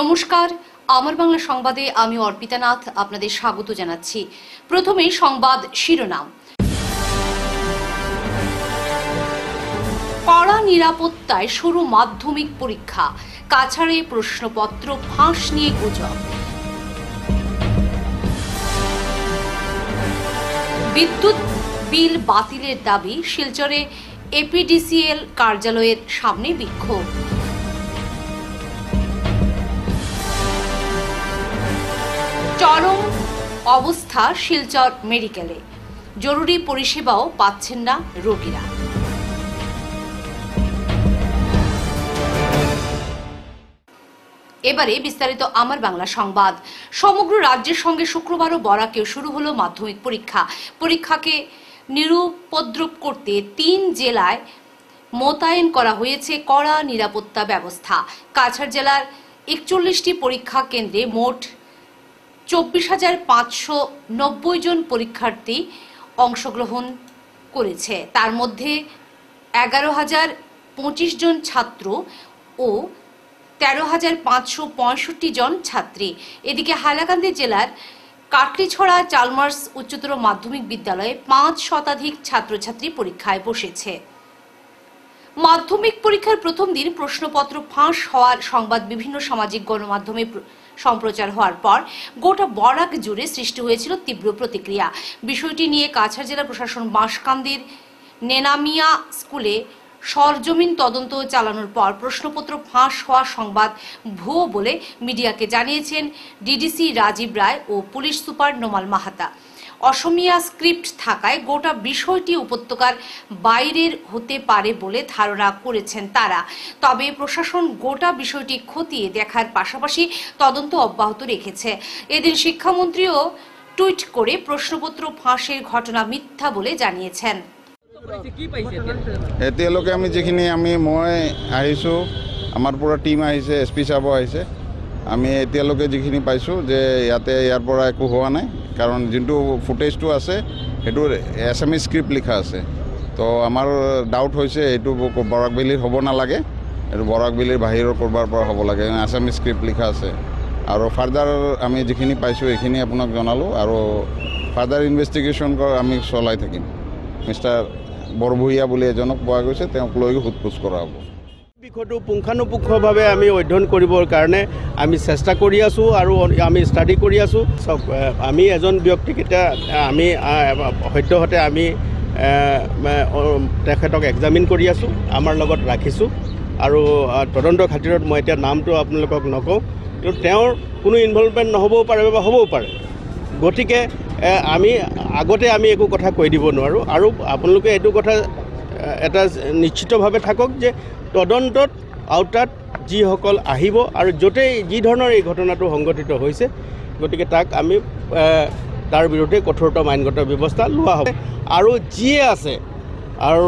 নমস্কার আমার বাংলা সংবাদে আমি অর্পিতা নাথ আপনাদের স্বাগত জানাচ্ছি প্রথমে সংবাদ শিরোনাম কড়া নিরাপত্তায় শুরু মাধ্যমিক পরীক্ষা কাছাড়ে প্রশ্নপত্র ফাঁস নিয়ে গুজব বিদ্যুৎ বিল বাতিলের দাবি শিলচরে এপিডিসিএল কার্যালয়ের সামনে বিক্ষোভ চরম অবস্থা শিলচর মেডিকেলে জরুরি পরিষেবাও পাচ্ছেন না রোগীরা এবারে বিস্তারিত আমার বাংলা সংবাদ সমগ্র রাজ্যের সঙ্গে শুক্রবারও বরাকেও শুরু হলো মাধ্যমিক পরীক্ষা পরীক্ষাকে নিরুপদ্রব করতে তিন জেলায় মোতায়েন করা হয়েছে কড়া নিরাপত্তা ব্যবস্থা কাছাড় জেলার একচল্লিশটি পরীক্ষা কেন্দ্রে মোট চব্বিশ হাজার পাঁচশো নব্বই জন পরীক্ষার্থী অংশগ্রহণ করেছে তার মধ্যে এগারো হাজার পঁচিশ জন ছাত্র ও তেরো হাজার পাঁচশো পঁয়ষট্টি জন ছাত্রী এদিকে হাইলাকান্দি জেলার কাটলিছড়া চালমার্স উচ্চতর মাধ্যমিক বিদ্যালয়ে পাঁচ শতাধিক ছাত্রছাত্রী পরীক্ষায় বসেছে মাধ্যমিক পরীক্ষার প্রথম দিন প্রশ্নপত্র ফাঁস হওয়ার সংবাদ বিভিন্ন সামাজিক গণমাধ্যমে সম্প্রচার হওয়ার পর গোটা বরাক জুড়ে সৃষ্টি হয়েছিল তীব্র প্রতিক্রিয়া বিষয়টি নিয়ে কাছাড় জেলা প্রশাসন বাঁশকান্দির নেনামিয়া স্কুলে সরজমিন তদন্ত চালানোর পর প্রশ্নপত্র ফাঁস হওয়া সংবাদ ভুয়ো বলে মিডিয়াকে জানিয়েছেন ডিডিসি রাজীব রায় ও police super Nomal Mahata Asamiya script থাকায় গোটা বিষয়টি উপত্যকার বাইরের হতে পারে বলে ধারণা করেছেন তারা তবে প্রশাসন গোটা বিষয়টি খতিয়ে দেখার পাশাপাশি তদন্ত অব্যাহত রেখেছে এদিন শিক্ষামন্ত্রীও টুইট করে প্রশ্নপত্র ফাঁসের ঘটনা মিথ্যা বলে জানিয়েছেন এতিয়ালৈকে আমি যিখিনি আমি মই আহিছোঁ আমাৰ পৰা টিম আহিছে এছ পি চাব আহিছে আমি এতিয়ালৈকে যিখিনি পাইছোঁ যে ইয়াতে ইয়াৰ পৰা একো হোৱা নাই কাৰণ যোনটো ফুটেজটো আছে সেইটো এছ এম ই স্ক্ৰিপ্ট লিখা আছে তো আমাৰ ডাউট হৈছে এইটো বৰাকবেলিৰ হ'ব নালাগে এইটো বৰাকবেলিৰ বাহিৰৰ ক'ৰবাৰ পৰা হ'ব লাগে আছাম স্ক্ৰিপ্ট লিখা আছে আৰু ফাৰ্ডাৰ আমি যিখিনি পাইছোঁ সেইখিনি আপোনাক জনালোঁ আৰু ফাৰ্ডাৰ ইনভেষ্টিগেশ্যন আমি চলাই থাকিম মিষ্টাৰ বৰভূঞা বুলি এজনক পোৱা গৈছে তেওঁক লৈ সোধ পোছ কৰা হ'ব বিষয়টো পুংখানুপুংখভাৱে আমি অধ্যয়ন কৰিবৰ কাৰণে আমি চেষ্টা কৰি আছোঁ আৰু আমি ষ্টাডি কৰি আছোঁ চব আমি এজন ব্যক্তিকেইটা আমি সদ্যহতে আমি তেখেতক একজামিন কৰি আছোঁ আমাৰ লগত ৰাখিছোঁ আৰু তদন্ত খাতিৰত মই এতিয়া নামটো আপোনালোকক নকওঁ কিন্তু তেওঁৰ কোনো ইনভলভমেণ্ট নহ'বও পাৰে বা হ'বও পাৰে গতিকে আমি আগতে আমি একো কথা কৈ দিব নোৱাৰোঁ আৰু আপোনালোকে এইটো কথা এটা নিশ্চিতভাৱে থাকক যে তদন্তত আওতাত যিসকল আহিব আৰু য'তেই যি ধৰণৰ এই ঘটনাটো সংঘটিত হৈছে গতিকে তাক আমি তাৰ বিৰুদ্ধে কঠোৰতম আইনগত ব্যৱস্থা লোৱা হ'ব আৰু যিয়ে আছে আৰু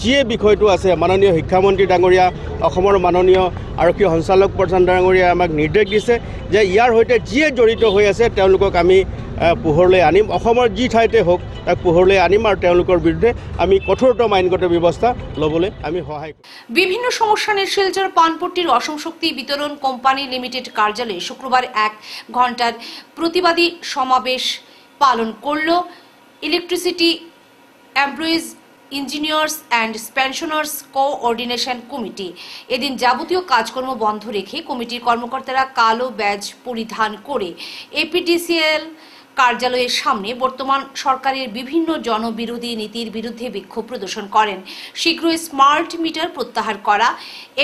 যিয়ে বিষয়টো আছে মাননীয় শিক্ষামন্ত্ৰী ডাঙৰীয়া অসমৰ মাননীয় আৰক্ষী সঞ্চালক প্ৰধান ডাঙৰীয়াই আমাক নিৰ্দেশ দিছে যে ইয়াৰ সৈতে যিয়ে জড়িত হৈ আছে তেওঁলোকক আমি পোহৰলৈ আনিম অসমৰ যি ঠাইতে হওক তাক পোহৰলৈ আনিম আৰু তেওঁলোকৰ বিৰুদ্ধে আমি কঠোৰতম আইনগত ব্যৱস্থা ল'বলৈ আমি সহায় কৰিম বিভিন্ন সমস্যা শিলচর পানপট্টির অসম শক্তি বিতরণ কোম্পানি লিমিটেড কার্যালয়ে শুক্রবার এক ঘন্টার প্রতিবাদী সমাবেশ পালন করল electricity employees engineers and pensioners coordination committee এদিন যাবতীয় কাজকর্ম বন্ধ রেখে কমিটির কর্মকর্তারা কালো ব্যাজ পরিধান করে এপিডিসিএল কার্যালয়ের সামনে বর্তমান সরকারের বিভিন্ন জনবিরোধী নীতির বিরুদ্ধে বিক্ষোভ প্রদর্শন করেন শীঘ্রই স্মার্ট মিটার প্রত্যাহার করা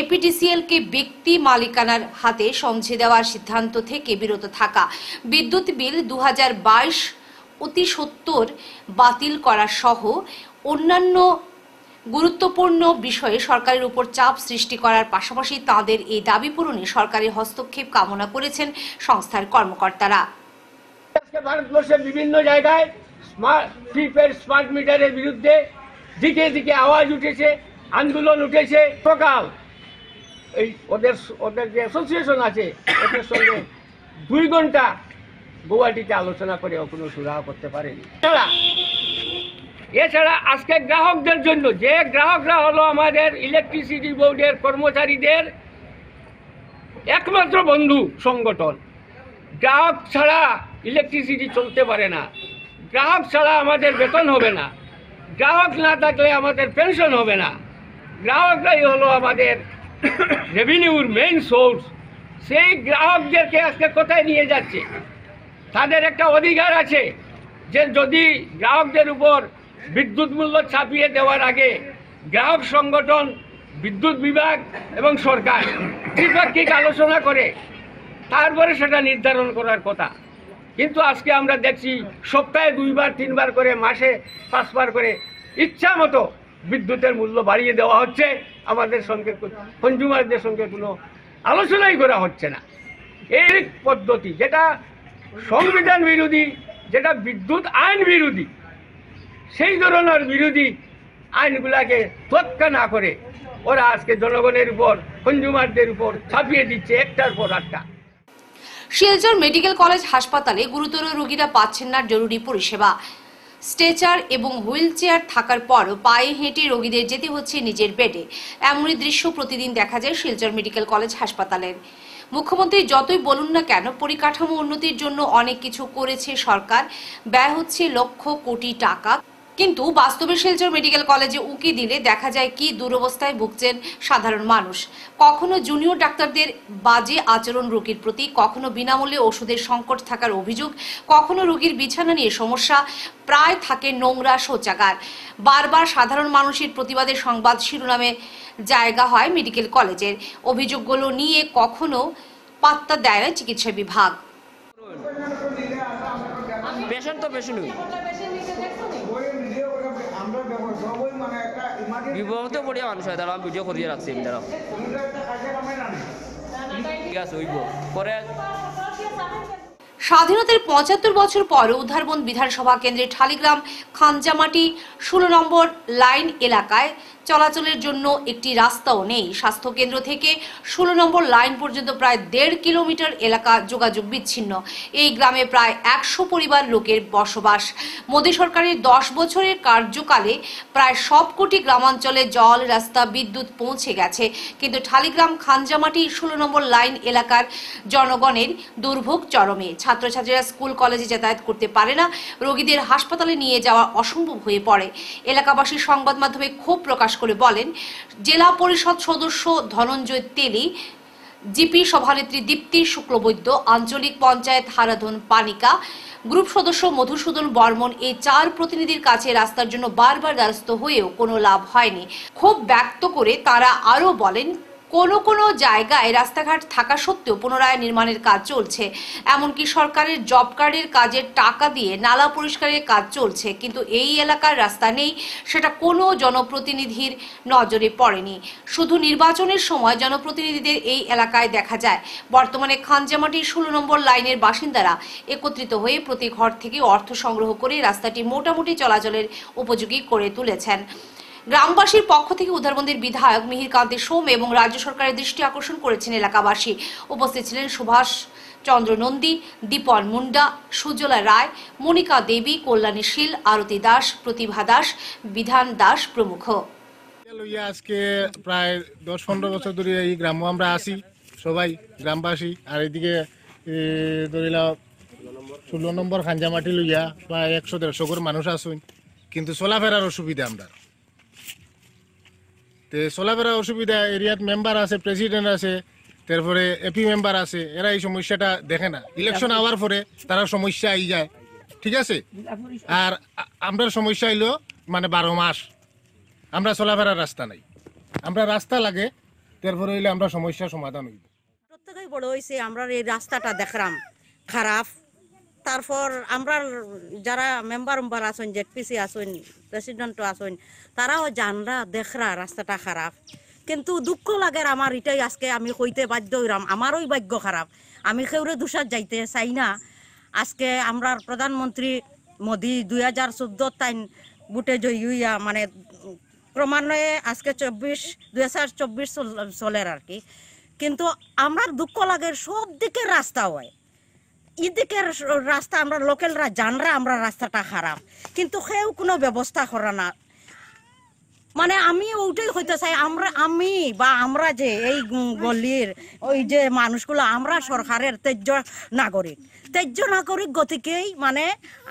এপিডিসিএলকে ব্যক্তি মালিকানার হাতে সমঝে দেওয়ার সিদ্ধান্ত থেকে বিরত থাকা বিদ্যুৎ বিল দু অতি সত্তর বাতিল করা সহ অন্যান্য গুরুত্বপূর্ণ বিষয়ে সরকারের উপর চাপ সৃষ্টি করার পাশাপাশি তাদের এই দাবি পূরণে সরকারের হস্তক্ষেপ কামনা করেছেন সংস্থার কর্মকর্তারা ভারতবর্ষের বিভিন্ন জায়গায় স্মার্ট প্রিপেড স্মার্ট মিটারের বিরুদ্ধে দিকে দিকে আওয়াজ উঠেছে আন্দোলন উঠেছে সকাল এই ওদের ওদের যে অ্যাসোসিয়েশন আছে ওদের সঙ্গে দুই ঘন্টা গুয়াহাটিতে আলোচনা করে কোনো সুরাহ করতে পারেনি তারা এছাড়া আজকে গ্রাহকদের জন্য যে গ্রাহকরা হলো আমাদের ইলেকট্রিসিটি বোর্ডের কর্মচারীদের একমাত্র বন্ধু সংগঠন গ্রাহক ছাড়া ইলেকট্রিসিটি চলতে পারে না গ্রাহক ছাড়া আমাদের বেতন হবে না গ্রাহক না থাকলে আমাদের পেনশন হবে না গ্রাহকরাই হলো আমাদের রেভিনিউর মেইন সোর্স সেই গ্রাহকদেরকে আজকে কোথায় নিয়ে যাচ্ছে তাদের একটা অধিকার আছে যে যদি গ্রাহকদের উপর বিদ্যুৎ মূল্য ছাপিয়ে দেওয়ার আগে গ্রাহক সংগঠন বিদ্যুৎ বিভাগ এবং সরকার দ্বিপাক্ষিক আলোচনা করে তারপরে সেটা নির্ধারণ করার কথা কিন্তু আজকে আমরা দেখছি সপ্তাহে দুইবার তিনবার করে মাসে পাঁচবার করে ইচ্ছা মতো বিদ্যুতের মূল্য বাড়িয়ে দেওয়া হচ্ছে আমাদের সঙ্গে কনজুমারদের সঙ্গে কোনো আলোচনাই করা হচ্ছে না এই পদ্ধতি যেটা সংবিধান বিরোধী যেটা বিদ্যুৎ আইন বিরোধী সেই ধরনের বিরোধী আইনগুলাকে তোৎকা না করে ওরা আজকে জনগণের উপর কনজুমারদের উপর ছাপিয়ে দিচ্ছে একটার পর একটা শিলচর মেডিকেল কলেজ হাসপাতালে গুরুতর রোগীরা পাচ্ছেন না জরুরি পরিষেবা স্ট্রেচার এবং হুইল চেয়ার থাকার পর পায়ে হেঁটে রোগীদের যেতে হচ্ছে নিজের বেডে এমনই দৃশ্য প্রতিদিন দেখা যায় শিলচর মেডিকেল কলেজ হাসপাতালের মুখ্যমন্ত্রী যতই বলুন না কেন পরিকাঠামো উন্নতির জন্য অনেক কিছু করেছে সরকার ব্যয় হচ্ছে লক্ষ কোটি টাকা কিন্তু বাস্তবে শিলচর মেডিকেল কলেজে উকি দিলে দেখা যায় কি দুরবস্থায় ভুগছেন সাধারণ মানুষ কখনো জুনিয়র ডাক্তারদের বাজে আচরণ রোগীর প্রতি কখনো বিনামূল্যে ওষুধের সংকট থাকার অভিযোগ কখনো রোগীর বিছানা নিয়ে সমস্যা প্রায় থাকে নোংরা শৌচাগার বারবার সাধারণ মানুষের প্রতিবাদে সংবাদ শিরোনামে জায়গা হয় মেডিকেল কলেজের অভিযোগগুলো নিয়ে কখনো পাত্তা দেয় না চিকিৎসা বিভাগ পেশেন্ট তো পেশেন্ট মানে বিপদে পড়িয়া মানুষ হয় তারা আমি ভিডিও করিয়ে রাখছি তারা ঠিক আছে হইব পরে স্বাধীনতার পঁচাত্তর বছর পরে উদ্ধারবন বিধানসভা কেন্দ্রের ঠালিগ্রাম খানজামাটি ষোলো নম্বর লাইন এলাকায় চলাচলের জন্য একটি রাস্তাও নেই স্বাস্থ্যকেন্দ্র থেকে ষোলো নম্বর লাইন পর্যন্ত প্রায় দেড় কিলোমিটার এলাকা যোগাযোগ বিচ্ছিন্ন এই গ্রামে প্রায় একশো পরিবার লোকের বসবাস মোদী সরকারের দশ বছরের কার্যকালে প্রায় সবকটি গ্রামাঞ্চলে জল রাস্তা বিদ্যুৎ পৌঁছে গেছে কিন্তু ঠালিগ্রাম খানজামাটি ষোলো নম্বর লাইন এলাকার জনগণের দুর্ভোগ চরমে ছাত্রছাত্রীরা স্কুল কলেজে যাতায়াত করতে পারে না রোগীদের হাসপাতালে নিয়ে যাওয়া অসম্ভব হয়ে পড়ে এলাকাবাসী সংবাদ মাধ্যমে ক্ষোভ প্রকাশ করে বলেন জেলা পরিষদ সদস্য ধনঞ্জয় তেলি জিপি সভানেত্রী দীপ্তি শুক্লবৈদ্য আঞ্চলিক পঞ্চায়েত হারাধন পানিকা গ্রুপ সদস্য মধুসূদন বর্মন এই চার প্রতিনিধির কাছে রাস্তার জন্য বারবার দ্বারস্থ হয়েও কোনো লাভ হয়নি ক্ষোভ ব্যক্ত করে তারা আরও বলেন কোনো কোনো জায়গায় রাস্তাঘাট থাকা সত্ত্বেও পুনরায় নির্মাণের কাজ চলছে এমনকি সরকারের জব কার্ডের কাজের টাকা দিয়ে নালা পরিষ্কারের কাজ চলছে কিন্তু এই এলাকার রাস্তা নেই সেটা কোনো জনপ্রতিনিধির নজরে পড়েনি শুধু নির্বাচনের সময় জনপ্রতিনিধিদের এই এলাকায় দেখা যায় বর্তমানে খানজামাটি ষোলো নম্বর লাইনের বাসিন্দারা একত্রিত হয়ে প্রতি ঘর থেকে অর্থ সংগ্রহ করে রাস্তাটি মোটামুটি চলাচলের উপযোগী করে তুলেছেন গ্রামবাসীর পক্ষ থেকে উদ্ধারবন্দির বিধায়ক মিহির কান্তি সোম এবং রাজ্য সরকারের দৃষ্টি আকর্ষণ করেছেন এলাকাবাসী উপস্থিত ছিলেন সুভাষ চন্দ্র নন্দী দীপন মুন্ডা সুজলা রায় মনিকা দেবী কল্যাণী শীল আরতি দাস প্রতিভা দাস বিধান দাস প্রমুখ লইয়া আজকে প্রায় দশ পনেরো বছর ধরে এই গ্রাম আমরা আসি সবাই গ্রামবাসী আর এদিকে ধরিলা ষোলো নম্বর খাঞ্জামাটি লইয়া প্রায় একশো দেড়শো ঘর মানুষ আসুন কিন্তু চলাফেরার অসুবিধা আমরা চলাফেরা অসুবিধা এরিয়াত মেম্বার আছে প্রেসিডেন্ট আছে তারপরে এপি মেম্বার আছে এরা এই সমস্যাটা দেখে না ইলেকশন আওয়ার পরে তারা সমস্যা আই যায় ঠিক আছে আর আমরা সমস্যা এলো মানে বারো মাস আমরা চলাফেরার রাস্তা নাই আমরা রাস্তা লাগে তারপরে হইলে আমরা সমস্যা সমাধান হইব প্রত্যেকেই বড় হয়েছে আমরা এই রাস্তাটা দেখলাম খারাপ তারপর আমরা যারা মেম্বার উম্বার আসুন জেডপিসি আসুন প্রেসিডেন্টও আসুন তারাও জানরা দেখরা রাস্তাটা খারাপ কিন্তু দুঃখ লাগে আমার এটাই আজকে আমি কইতে বাধ্য হইলাম আমারই ভাগ্য খারাপ আমি খেউরে দুসার যাইতে চাই না আজকে আমরা প্রধানমন্ত্রী মোদি দুই হাজার চোদ্দ তাই বুটে জয়ী মানে ক্রমান্বয়ে আজকে চব্বিশ দুই হাজার চব্বিশ চলের আর কি কিন্তু আমার দুঃখ লাগে সব দিকে রাস্তা হয় এদিকের রাস্তা আমরা লোকেলরা জানরা আমরা রাস্তাটা খারাপ কিন্তু সেও কোনো ব্যবস্থা করে না মানে আমি ওটাই হইতে চাই আমরা আমি বা আমরা যে এই গলির ওই যে মানুষগুলো আমরা সরকারের তেজ্য নাগরিক তেজ্য নাগরিক গতিকেই মানে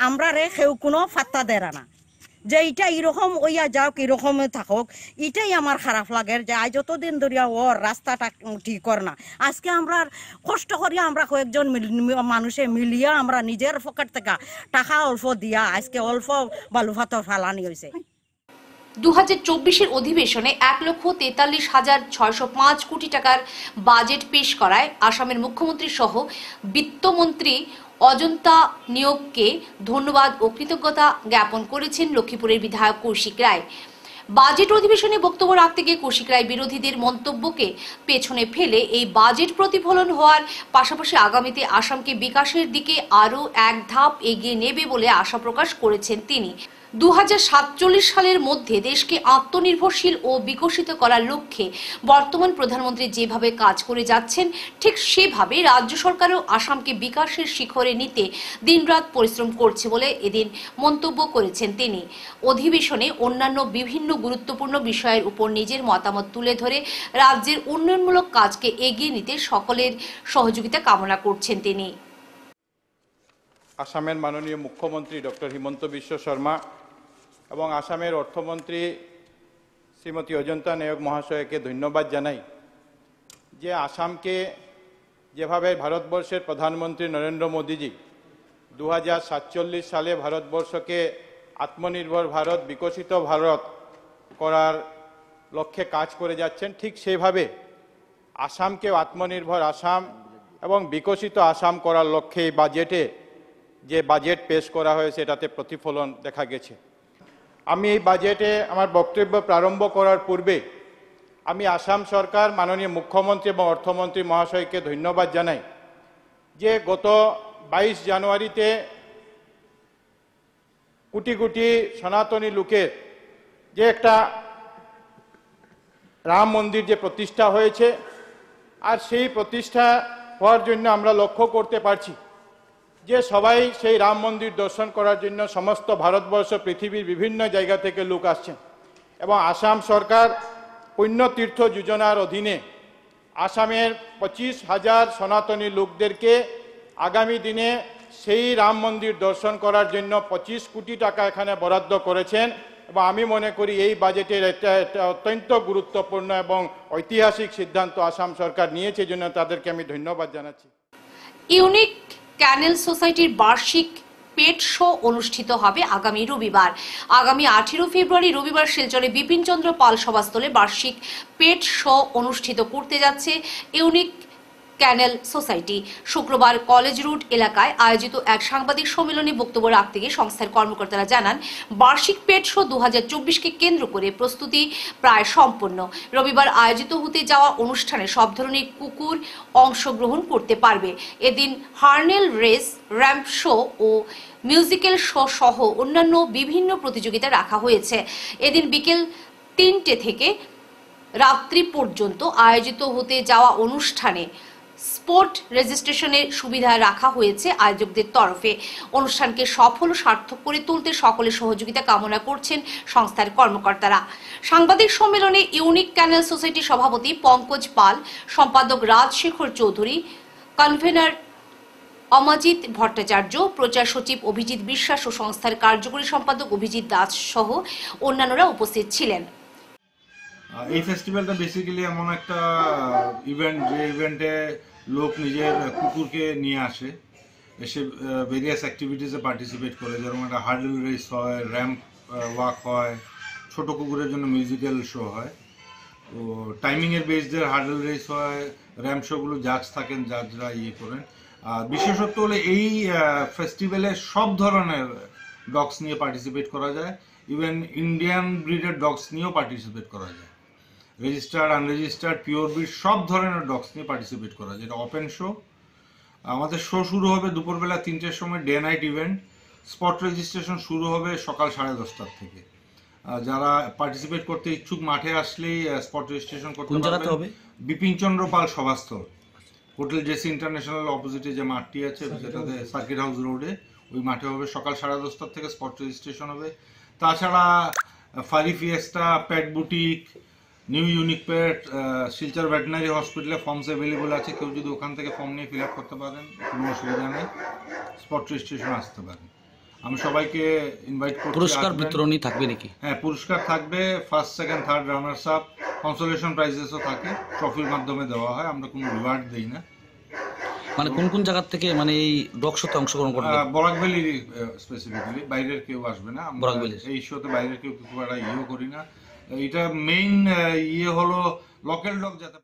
আমরা রে সেও কোনো ফাত্তা দেরা না যে এটা এরকম ওইয়া যাওক এরকম থাকুক এটাই আমার খারাপ লাগে যে আজ যতদিন ধরিয়া ওর রাস্তাটা ঠিক কর না আজকে আমরা কষ্ট করিয়া আমরা কয়েকজন মানুষে মিলিয়া আমরা নিজের পকেট থেকে টাকা অল্প দিয়া আজকে অল্প বালুফাত ফেলানি হয়েছে দু হাজার চব্বিশের অধিবেশনে এক লক্ষ তেতাল্লিশ হাজার ছয়শো পাঁচ কোটি টাকার বাজেট পেশ করায় আসামের মুখ্যমন্ত্রী সহ বিত্তমন্ত্রী অজন্তা নিয়োগকে ধন্যবাদ ও কৃতজ্ঞতা জ্ঞাপন করেছেন লক্ষ্মীপুরের বিধায়ক কৌশিক রায় বাজেট অধিবেশনে বক্তব্য রাখতে গিয়ে কৌশিক রায় বিরোধীদের মন্তব্যকে পেছনে ফেলে এই বাজেট প্রতিফলন হওয়ার পাশাপাশি আগামীতে আসামকে বিকাশের দিকে আরও এক ধাপ এগিয়ে নেবে বলে আশা প্রকাশ করেছেন তিনি দু সালের মধ্যে দেশকে আত্মনির্ভরশীল ও বিকশিত করার লক্ষ্যে বর্তমান প্রধানমন্ত্রী যেভাবে কাজ করে যাচ্ছেন ঠিক সেভাবে রাজ্য সরকারও আসামকে বিকাশের শিখরে নিতে দিনরাত পরিশ্রম করছে বলে এদিন মন্তব্য করেছেন তিনি অধিবেশনে অন্যান্য বিভিন্ন গুরুত্বপূর্ণ বিষয়ের উপর নিজের মতামত তুলে ধরে রাজ্যের উন্নয়নমূলক কাজকে এগিয়ে নিতে সকলের সহযোগিতা কামনা করছেন তিনি আসামের মাননীয় মুখ্যমন্ত্রী ডক্টর হিমন্ত বিশ্ব শর্মা এবং আসামের অর্থমন্ত্রী শ্রীমতী অজন্তা নায়ক মহাশয়কে ধন্যবাদ জানাই যে আসামকে যেভাবে ভারতবর্ষের প্রধানমন্ত্রী নরেন্দ্র মোদীজি দু সালে ভারতবর্ষকে আত্মনির্ভর ভারত বিকশিত ভারত করার লক্ষ্যে কাজ করে যাচ্ছেন ঠিক সেইভাবে আসামকে আত্মনির্ভর আসাম এবং বিকশিত আসাম করার লক্ষ্যে এই বাজেটে যে বাজেট পেশ করা হয়েছে এটাতে প্রতিফলন দেখা গেছে আমি এই বাজেটে আমার বক্তব্য প্রারম্ভ করার পূর্বে আমি আসাম সরকার মাননীয় মুখ্যমন্ত্রী এবং অর্থমন্ত্রী মহাশয়কে ধন্যবাদ জানাই যে গত বাইশ জানুয়ারিতে কোটি কোটি সনাতনী লোকের যে একটা রাম মন্দির যে প্রতিষ্ঠা হয়েছে আর সেই প্রতিষ্ঠা হওয়ার জন্য আমরা লক্ষ্য করতে পারছি যে সবাই সেই রাম মন্দির দর্শন করার জন্য সমস্ত ভারতবর্ষ পৃথিবীর বিভিন্ন জায়গা থেকে লোক আসছেন এবং আসাম সরকার পুণ্যতীর্থ যোজনার অধীনে আসামের পঁচিশ হাজার সনাতনী লোকদেরকে আগামী দিনে সেই রাম মন্দির দর্শন করার জন্য পঁচিশ কোটি টাকা এখানে বরাদ্দ করেছেন এবং আমি মনে করি এই বাজেটের একটা একটা অত্যন্ত গুরুত্বপূর্ণ এবং ঐতিহাসিক সিদ্ধান্ত আসাম সরকার নিয়েছে জন্য তাদেরকে আমি ধন্যবাদ জানাচ্ছি ইউনিক ক্যানেল সোসাইটির বার্ষিক পেট শো অনুষ্ঠিত হবে আগামী রবিবার আগামী আঠেরো ফেব্রুয়ারি রবিবার শিলচরে বিপিনচন্দ্র পাল সভাস্থলে বার্ষিক পেট শো অনুষ্ঠিত করতে যাচ্ছে ইউনিক ক্যানেল সোসাইটি শুক্রবার কলেজ রুট এলাকায় আয়োজিত এক সাংবাদিক সম্মেলনে বক্তব্য রাখতে গিয়ে সংস্থার কর্মকর্তারা জানান বার্ষিক পেট শো দু কে কেন্দ্র করে প্রস্তুতি প্রায় সম্পন্ন রবিবার আয়োজিত হতে যাওয়া অনুষ্ঠানে সব ধরনের কুকুর অংশগ্রহণ করতে পারবে এদিন হার্নেল রেস র্যাম্প শো ও মিউজিক্যাল শো সহ অন্যান্য বিভিন্ন প্রতিযোগিতা রাখা হয়েছে এদিন বিকেল তিনটে থেকে রাত্রি পর্যন্ত আয়োজিত হতে যাওয়া অনুষ্ঠানে স্পোর্ট রেজিস্ট্রেশনের সুবিধা রাখা হয়েছে আয়োজকদের তরফে অনুষ্ঠানকে সফল ও সার্থক করে তুলতে সকলের সহযোগিতা কামনা করছেন সংস্থার কর্মকর্তারা সাংবাদিক সম্মেলনে ইউনিক ক্যানেল সোসাইটি সভাপতি পঙ্কজ পাল সম্পাদক রাজশেখর চৌধুরী কনভেনার অমাজিত ভট্টাচার্য প্রচার সচিব অভিজিৎ বিশ্বাস ও সংস্থার কার্যকরী সম্পাদক অভিজিৎ দাস সহ অন্যান্যরা উপস্থিত ছিলেন এই ফেস্টিভ্যালটা বেসিক্যালি এমন একটা ইভেন্ট যে ইভেন্টে লোক নিজের কুকুরকে নিয়ে আসে এসে ভেরিয়াস অ্যাক্টিভিটিসে পার্টিসিপেট করে যেমন একটা হার্ডেল রেস হয় র্যাম্প ওয়াক হয় ছোট কুকুরের জন্য মিউজিক্যাল শো হয় তো টাইমিংয়ের বেসদের হার্ডেল রেস হয় র্যাম্প শোগুলো জাজ থাকেন জাজরা ইয়ে করেন আর বিশেষত্ব হলে এই ফেস্টিভ্যালে সব ধরনের ডগস নিয়ে পার্টিসিপেট করা যায় ইভেন ইন্ডিয়ান ব্রিডের ডগস নিয়েও পার্টিসিপেট করা যায় রেজিস্টার্ড আনরেজিস্টার্ড পিওর বিট সব ধরনের ডগস নিয়ে পার্টিসিপেট করা যেটা ওপেন শো আমাদের শো শুরু হবে দুপুরবেলা তিনটের সময় day night event spot registration শুরু হবে সকাল সাড়ে দশটার থেকে যারা পার্টিসিপেট করতে ইচ্ছুক মাঠে আসলেই স্পট রেজিস্ট্রেশন করতে হবে বিপিন চন্দ্র পাল সভাস্থল হোটেল জেসি ইন্টারন্যাশনাল অপোজিটে যে মাঠটি আছে সেটাতে সার্কিট হাউস রোডে ওই মাঠে হবে সকাল সাড়ে দশটার থেকে স্পট রেজিস্ট্রেশন হবে তাছাড়া furry fiesta pet boutique new unique pet Silchar veterinary হসপিটালে ফর্মস অ্যাভেলেবল আছে কেউ যদি ওখান থেকে ফর্ম নিয়ে ফিল আপ করতে পারেন কোনো অসুবিধা নেই স্পট রেজিস্ট্রেশন আসতে পারেন আমি সবাইকে ইনভাইট করছি পুরস্কার বিতরণী থাকবে নাকি হ্যাঁ পুরস্কার থাকবে first second third runners up consolation প্রাইজেসও থাকে ট্রফির মাধ্যমে দেওয়া হয় আমরা কোনো রিওয়ার্ড দিই না মানে কোন কোন জায়গা থেকে মানে এই ডক শোতে অংশগ্রহণ করবে বরাকবেলি স্পেসিফিক্যালি বাইরের কেউ আসবে না আমরা এই শোতে বাইরের কেউ কিছু একটা ইয়েও করি না এটা মেইন ইয়ে হলো লোকাল ডগ যাতে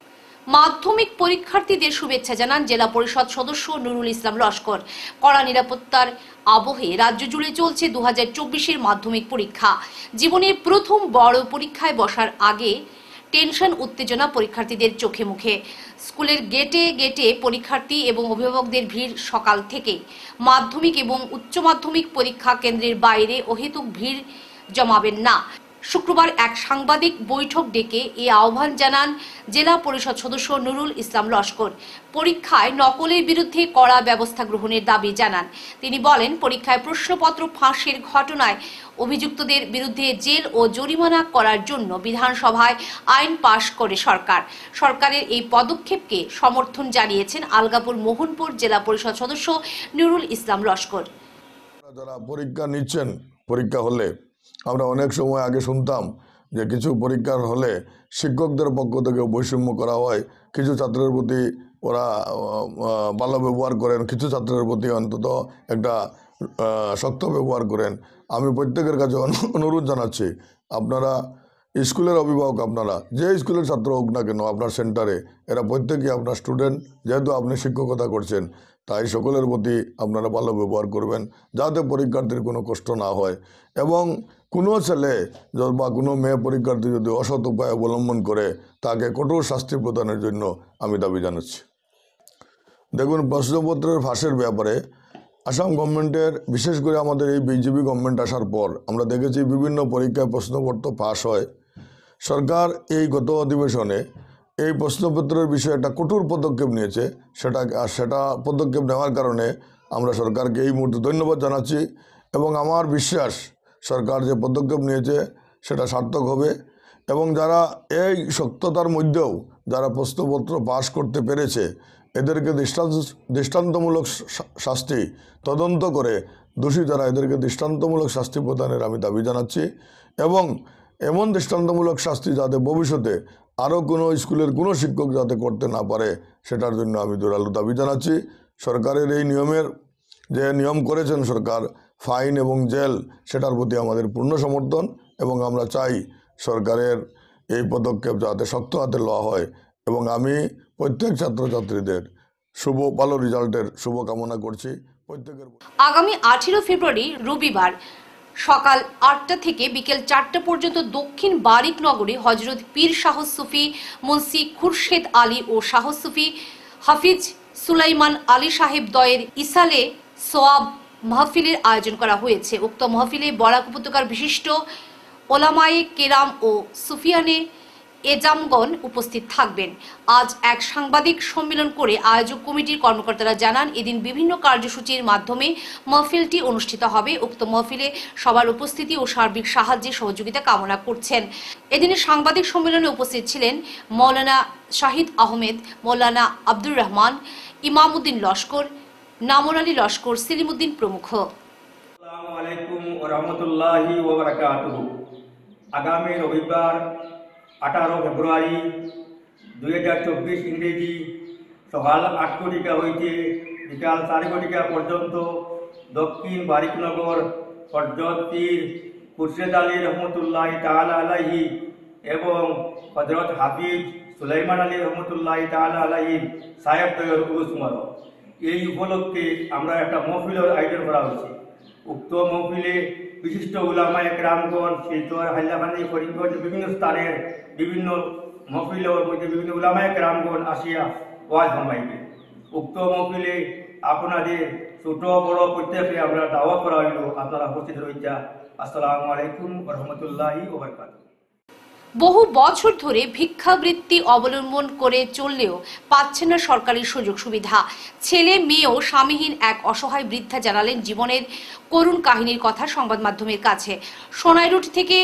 মাধ্যমিক পরীক্ষার্থীদের শুভেচ্ছা জানান জেলা পরিষদ সদস্য নুরুল ইসলাম লস্কর কড়া নিরাপত্তার আবহে রাজ্য জুড়ে চলছে দু হাজার মাধ্যমিক পরীক্ষা জীবনের প্রথম বড় পরীক্ষায় বসার আগে টেনশন উত্তেজনা পরীক্ষার্থীদের চোখে মুখে স্কুলের গেটে গেটে পরীক্ষার্থী এবং অভিভাবকদের ভিড় সকাল থেকে মাধ্যমিক এবং উচ্চ মাধ্যমিক পরীক্ষা কেন্দ্রের বাইরে অহেতুক ভিড় জমাবেন না শুক্রবার এক সাংবাদিক বৈঠক ডেকে এ আহ্বান জানান জেলা পরিষদ সদস্য নুরুল ইসলাম লস্কর পরীক্ষায় নকলের বিরুদ্ধে কড়া ব্যবস্থা গ্রহণের দাবি জানান তিনি বলেন পরীক্ষায় প্রশ্নপত্র ফাঁসের ঘটনায় অভিযুক্তদের বিরুদ্ধে জেল ও জরিমানা করার জন্য বিধানসভায় আইন পাশ করে সরকার সরকারের এই পদক্ষেপকে সমর্থন জানিয়েছেন আলগাপুর মোহনপুর জেলা পরিষদ সদস্য নুরুল ইসলাম লস্কর যারা পরীক্ষা নিচ্ছেন পরীক্ষা হলে আমরা অনেক সময় আগে শুনতাম যে কিছু পরীক্ষার হলে শিক্ষকদের পক্ষ থেকে বৈষম্য করা হয় কিছু ছাত্রের প্রতি ওরা ভালো ব্যবহার করেন কিছু ছাত্রের প্রতি অন্তত একটা শক্ত ব্যবহার করেন আমি প্রত্যেকের কাছে অনুরোধ জানাচ্ছি আপনারা স্কুলের অভিভাবক আপনারা যে স্কুলের ছাত্র হোক না কেন আপনার সেন্টারে এরা প্রত্যেকেই আপনার স্টুডেন্ট যেহেতু আপনি শিক্ষকতা করছেন তাই সকলের প্রতি আপনারা ভালো ব্যবহার করবেন যাতে পরীক্ষার্থীর কোনো কষ্ট না হয় এবং কোনো ছেলে বা কোনো মেয়ে পরীক্ষার্থী যদি অসৎ উপায় অবলম্বন করে তাকে কঠোর শাস্তি প্রদানের জন্য আমি দাবি জানাচ্ছি দেখুন প্রশ্নপত্রের ফাঁসের ব্যাপারে আসাম গভর্নমেন্টের বিশেষ করে আমাদের এই বিজেপি গভর্নমেন্ট আসার পর আমরা দেখেছি বিভিন্ন পরীক্ষায় প্রশ্নপত্র ফাঁস হয় সরকার এই গত অধিবেশনে এই প্রশ্নপত্রের বিষয়ে একটা কঠোর পদক্ষেপ নিয়েছে সেটা আর সেটা পদক্ষেপ নেওয়ার কারণে আমরা সরকারকে এই মুহূর্তে ধন্যবাদ জানাচ্ছি এবং আমার বিশ্বাস সরকার যে পদক্ষেপ নিয়েছে সেটা সার্থক হবে এবং যারা এই সত্যতার মধ্যেও যারা প্রশ্নপত্র পাশ করতে পেরেছে এদেরকে দৃষ্টান্ত দৃষ্টান্তমূলক শাস্তি তদন্ত করে দোষী যারা এদেরকে দৃষ্টান্তমূলক শাস্তি প্রদানের আমি দাবি জানাচ্ছি এবং এমন দৃষ্টান্তমূলক শাস্তি যাতে ভবিষ্যতে আরও কোনো স্কুলের কোনো শিক্ষক যাতে করতে না পারে সেটার জন্য আমি দুরালু দাবি জানাচ্ছি সরকারের এই নিয়মের যে নিয়ম করেছেন সরকার ফাইন এবং জেল সেটার প্রতি আমাদের পূর্ণ সমর্থন এবং আমরা চাই সরকারের এই পদক্ষেপ যাতে শক্ত হাতে লওয়া হয় এবং আমি প্রত্যেক ছাত্রছাত্রীদের শুভ ভালো রেজাল্টের শুভকামনা করছি প্রত্যেকের আগামী আঠেরো ফেব্রুয়ারি রবিবার সকাল আটটা থেকে বিকেল চারটা পর্যন্ত দক্ষিণ বারিক নগরে হজরত পীর শাহ সুফি মুন্সি খুরশেদ আলী ও শাহ সুফি হাফিজ সুলাইমান আলী সাহেব দয়ের ইসালে সোয়াব মাহফিলের আয়োজন করা হয়েছে উক্ত মাহফিলে বরাক উপত্যকার বিশিষ্ট ওলামায়ে কেরাম ও সুফিয়ানে এজামগণ উপস্থিত থাকবেন আজ এক সাংবাদিক সম্মেলন করে আয়োজক কমিটির কর্মকর্তারা জানান এদিন বিভিন্ন কার্যসূচির মাধ্যমে মহফিলটি অনুষ্ঠিত হবে উক্ত মহফিলে সবার উপস্থিতি ও সার্বিক সাহায্যে সহযোগিতা কামনা করছেন এদিনের সাংবাদিক সম্মেলনে উপস্থিত ছিলেন মৌলানা শাহিদ আহমেদ মৌলানা আব্দুর রহমান ইমামউদ্দিন লস্কর নামর আলী লস্কর সেলিমুদ্দিন প্রমুখ আগামী রবিবার আঠারো ফেব্রুয়ারি দুই হাজার চব্বিশ ইংরেজি সকাল আট কোটিকা হইতে বিকাল চার কোটিকা পর্যন্ত দক্ষিণ বারিকনগর হরজতীর খুরশেদ আলী রহমতুল্লাহ তাল আলাহি এবং হজরত হাফিজ সুলাইমান আলী রহমতুল্লাহ তাল আলাহি সাহেব তৈর উসমার এই উপলক্ষে আমরা একটা মহফিলের আয়োজন করা হয়েছে উক্ত মহফিলে বিশিষ্ট উলামা একরামগণ শিলচর হাইলাকান্দি করিমগঞ্জ বিভিন্ন স্থানের বিভিন্ন মহফিলের মধ্যে বিভিন্ন উলামা একরামগণ আসিয়া ওয়াজ ফরমাইবে উক্ত মহফিলে আপনাদের ছোট বড় প্রত্যেকে আমরা দাওয়া করা হইল আপনারা উপস্থিত রয়েছে আসসালামু আলাইকুম রহমতুল্লাহ ওবরকাতু বহু বছর ধরে ভিক্ষাবৃত্তি অবলম্বন করে চললেও পাচ্ছেন না সরকারি সুযোগ সুবিধা ছেলে মেয়েও স্বামীহীন এক অসহায় বৃদ্ধা জানালেন জীবনের করুণ কাহিনীর কথা সংবাদ মাধ্যমের কাছে সোনাইরুট থেকে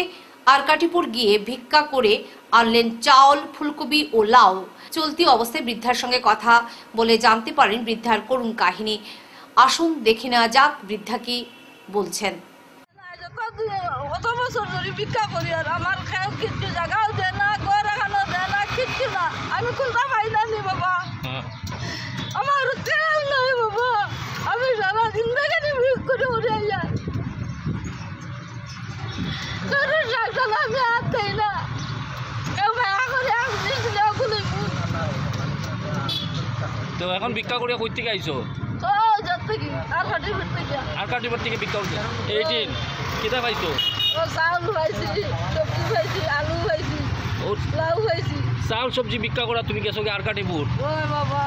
আরকাটিপুর গিয়ে ভিক্ষা করে আনলেন চাউল ফুলকপি ও লাউ চলতি অবস্থায় বৃদ্ধার সঙ্গে কথা বলে জানতে পারেন বৃদ্ধার করুণ কাহিনী আসুন দেখে নেওয়া যাক বৃদ্ধা কি বলছেন অত বছর ধরে ভিক্ষা করি আর আমার খেয়ে কিছু জায়গাও দেয় না ঘর এখানো দেয় আমি কোনটা পাই না নি বাবা হ্যাঁ। নাই বাবা আমি সারা জিন্দাগানি ভিক করে উঠে যাই কারণ সাইকেল আমি হাত দেই না কেউ ভাড়া তো এখন ভিক্ষা করে কই থেকে লাউ সবজি করা তুমি গেছো বাবা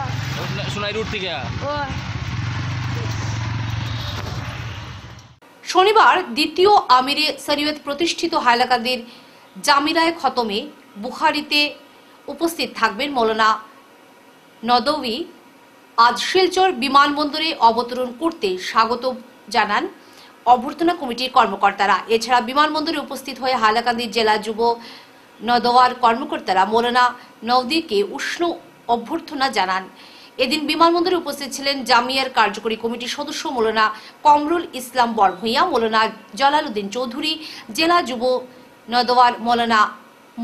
শনিবার দ্বিতীয় আমিরে সরিয়ত প্রতিষ্ঠিত হাইলাকান্দির জামিরায় খতমে বুখারিতে উপস্থিত থাকবেন মৌলানা নদৌই আজ শিলচর বিমানবন্দরে অবতরণ করতে স্বাগত জানান অভ্যর্থনা কমিটির কর্মকর্তারা এছাড়া বিমানবন্দরে উপস্থিত হয়ে হালাকান্দি জেলা যুব নদওয়ার কর্মকর্তারা মৌলানা নদীকে উষ্ণ অভ্যর্থনা জানান এদিন বিমানবন্দরে উপস্থিত ছিলেন জামিয়ার কার্যকরী কমিটির সদস্য মৌলানা কমরুল ইসলাম বরভূঁইয়া মৌলানা জলালুদ্দিন চৌধুরী জেলা যুব নদওয়ার মৌলানা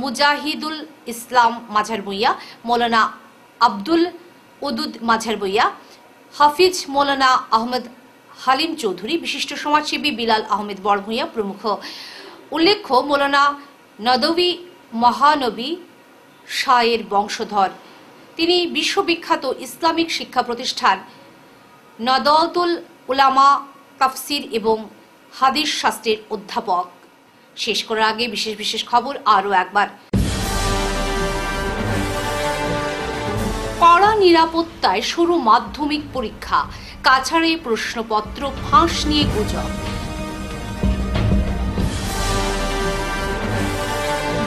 মুজাহিদুল ইসলাম মাঝার ভূঁইয়া মৌলানা আব্দুল উদুদ মাঝার বইয়া হাফিজ মৌলানা আহমদ হালিম চৌধুরী বিশিষ্ট সমাজসেবী বিলাল আহমেদ বড়ভূঁইয়া প্রমুখ উল্লেখ্য মৌলানা নদবী মহানবী শায়ের বংশধর তিনি বিশ্ববিখ্যাত ইসলামিক শিক্ষা প্রতিষ্ঠান নদতুল উলামা কাফসির এবং হাদিস শাস্ত্রের অধ্যাপক শেষ করার আগে বিশেষ বিশেষ খবর আরও একবার কড়া নিরাপত্তায় শুরু মাধ্যমিক পরীক্ষা কাছাড়ে প্রশ্নপত্র ফাঁস নিয়ে গুজব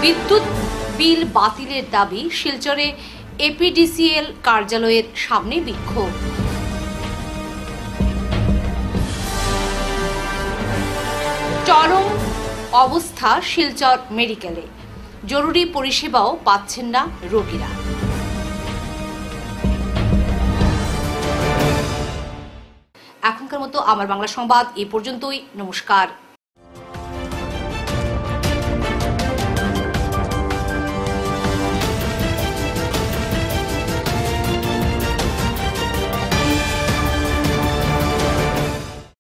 বিদ্যুৎ বিল বাতিলের দাবি শিলচরে এপিডিসিএল কার্যালয়ের সামনে বিক্ষোভ চরম অবস্থা শিলচর মেডিকেলে জরুরি পরিষেবাও পাচ্ছেন না রোগীরা আমার বাংলা সংবাদ এ পর্যন্তই নমস্কার